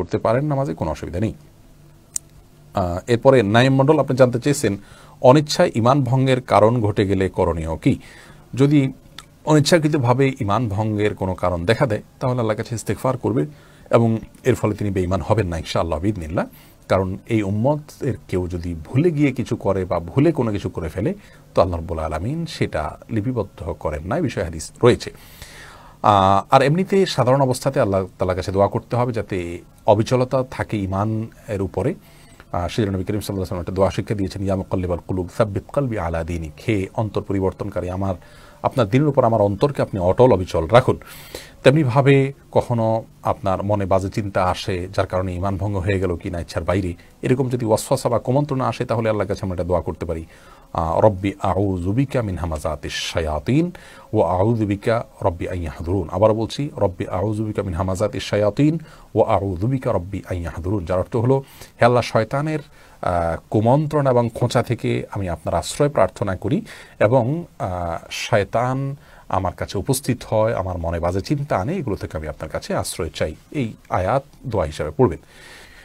করতে পারেন নামাজে কোনো অসুবিধা নেই এরপরে নাইম মন্ডল আপনি জানতে চেয়েছেন অনিচ্ছায় ইমান ভঙ্গের কারণ ঘটে গেলে করণীয় কি যদি অনিচ্ছাকৃতভাবে ইমান ভঙ্গের কোনো কারণ দেখা দেয় তাহলে আল্লাহ কাছে ইস্তেকফার করবে এবং এর ফলে তিনি বেঈমান হবেন না আল্লাহ বিদিনিল্লা কারণ এই উম্মতের কেউ যদি ভুলে গিয়ে কিছু করে বা ভুলে কোনো কিছু করে ফেলে তো আল্লাহ রব্বুল আলমিন সেটা লিপিবদ্ধ করেন না বিষয় হাদিস রয়েছে আর এমনিতে সাধারণ অবস্থাতে আল্লাহ তালার কাছে দোয়া করতে হবে যাতে অবিচলতা থাকে ইমান এর উপরে সেজন্য নবী করিম সাল্লাহ একটা দোয়া শিক্ষা দিয়েছেন ইয়ামকল্লিবাল কুলুব সাব্বিত কলবি আলাদিনী খে অন্তর পরিবর্তনকারী আমার আপনার দিনের উপর আমার অন্তরকে আপনি অটল অবিচল রাখুন তেমনিভাবে কখনো আপনার মনে বাজে চিন্তা আসে যার কারণে ইমান ভঙ্গ হয়ে গেল কি না ইচ্ছার বাইরে এরকম যদি ওয়াসফাসা বা কুমন্ত্রণা আসে তাহলে আল্লাহ কাছে আমরা এটা দোয়া করতে পারি রব্বি আউ জুবিকা মিন হামাজাত শায়াতিন ও আউ জুবিকা রব্বি আইয়া হাদুরুন আবার বলছি রব্বি আউ জুবিকা মিন হামাজাত শায়াতিন ও আউ জুবিকা রব্বি আইয়া হাদুরুন যার অর্থ হলো হে আল্লাহ শয়তানের কুমন্ত্রণা এবং খোঁচা থেকে আমি আপনার আশ্রয় প্রার্থনা করি এবং শয়তান আমার কাছে উপস্থিত হয় আমার মনে বাজে চিন্তা আনে এগুলো থেকে আমি আপনার কাছে আশ্রয় চাই এই আয়াত দোয়া হিসাবে পড়বেন